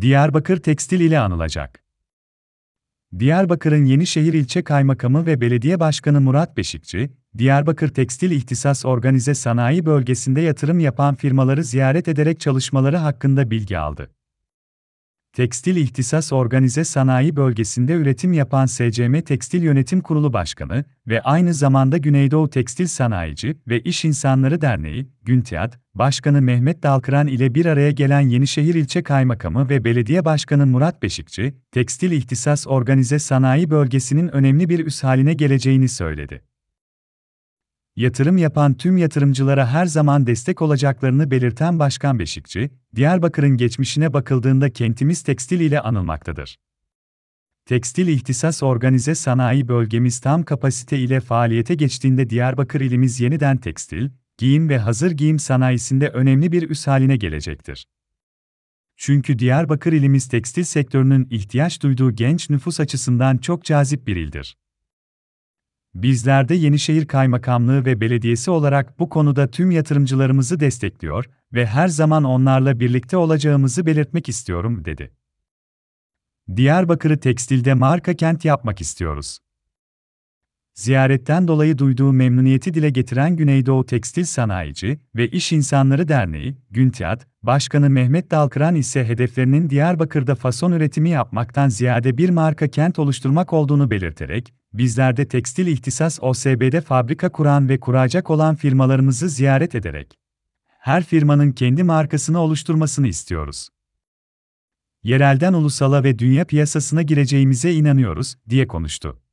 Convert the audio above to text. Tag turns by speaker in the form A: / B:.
A: Diyarbakır Tekstil ile anılacak. Diyarbakır'ın Yenişehir İlçe Kaymakamı ve Belediye Başkanı Murat Beşikçi, Diyarbakır Tekstil İhtisas Organize Sanayi Bölgesi'nde yatırım yapan firmaları ziyaret ederek çalışmaları hakkında bilgi aldı. Tekstil İhtisas Organize Sanayi Bölgesi'nde üretim yapan SCM Tekstil Yönetim Kurulu Başkanı ve aynı zamanda Güneydoğu Tekstil Sanayici ve İş İnsanları Derneği, Güntiat, Başkanı Mehmet Dalkıran ile bir araya gelen Yenişehir İlçe Kaymakamı ve Belediye Başkanı Murat Beşikçi, Tekstil İhtisas Organize Sanayi Bölgesi'nin önemli bir üs haline geleceğini söyledi yatırım yapan tüm yatırımcılara her zaman destek olacaklarını belirten Başkan Beşikçi, Diyarbakır'ın geçmişine bakıldığında kentimiz tekstil ile anılmaktadır. Tekstil ihtisas organize sanayi bölgemiz tam kapasite ile faaliyete geçtiğinde Diyarbakır ilimiz yeniden tekstil, giyim ve hazır giyim sanayisinde önemli bir üs haline gelecektir. Çünkü Diyarbakır ilimiz tekstil sektörünün ihtiyaç duyduğu genç nüfus açısından çok cazip bir ildir. Bizler de Yenişehir Kaymakamlığı ve Belediyesi olarak bu konuda tüm yatırımcılarımızı destekliyor ve her zaman onlarla birlikte olacağımızı belirtmek istiyorum, dedi. Diyarbakır'ı tekstilde marka kent yapmak istiyoruz. Ziyaretten dolayı duyduğu memnuniyeti dile getiren Güneydoğu Tekstil Sanayici ve İş İnsanları Derneği, Güntiat, Başkanı Mehmet Dalkıran ise hedeflerinin Diyarbakır'da fason üretimi yapmaktan ziyade bir marka kent oluşturmak olduğunu belirterek, bizlerde tekstil ihtisas OSB'de fabrika kuran ve kuracak olan firmalarımızı ziyaret ederek, her firmanın kendi markasını oluşturmasını istiyoruz. Yerelden ulusala ve dünya piyasasına gireceğimize inanıyoruz, diye konuştu.